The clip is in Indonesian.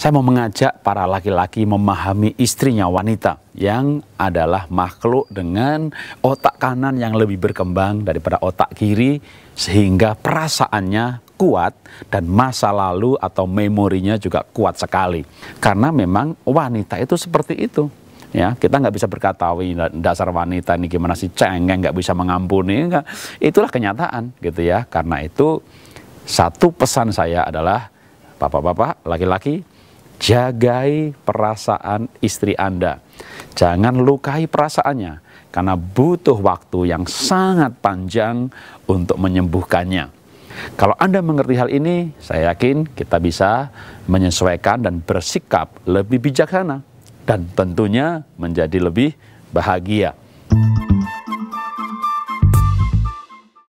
Saya mau mengajak para laki-laki memahami istrinya wanita yang adalah makhluk dengan otak kanan yang lebih berkembang daripada otak kiri sehingga perasaannya kuat dan masa lalu atau memorinya juga kuat sekali. Karena memang wanita itu seperti itu ya kita nggak bisa berkata dasar wanita ini gimana sih cengeng nggak bisa mengampuni enggak itulah kenyataan gitu ya karena itu satu pesan saya adalah bapak-bapak laki-laki jagai perasaan istri Anda. Jangan lukai perasaannya karena butuh waktu yang sangat panjang untuk menyembuhkannya. Kalau Anda mengerti hal ini, saya yakin kita bisa menyesuaikan dan bersikap lebih bijaksana dan tentunya menjadi lebih bahagia.